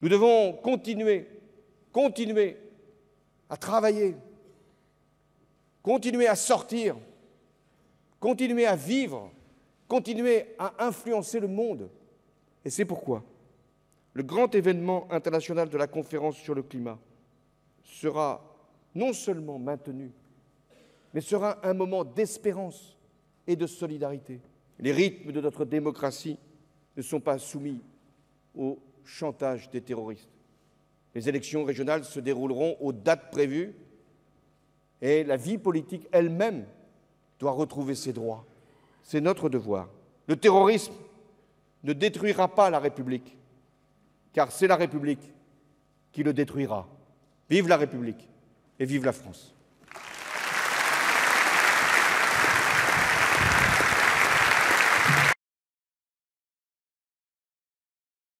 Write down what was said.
Nous devons continuer, continuer à travailler, continuer à sortir, continuer à vivre, continuer à influencer le monde. Et c'est pourquoi le grand événement international de la conférence sur le climat sera non seulement maintenu, mais sera un moment d'espérance et de solidarité. Les rythmes de notre démocratie ne sont pas soumis aux chantage des terroristes. Les élections régionales se dérouleront aux dates prévues et la vie politique elle-même doit retrouver ses droits. C'est notre devoir. Le terrorisme ne détruira pas la République, car c'est la République qui le détruira. Vive la République et vive la France.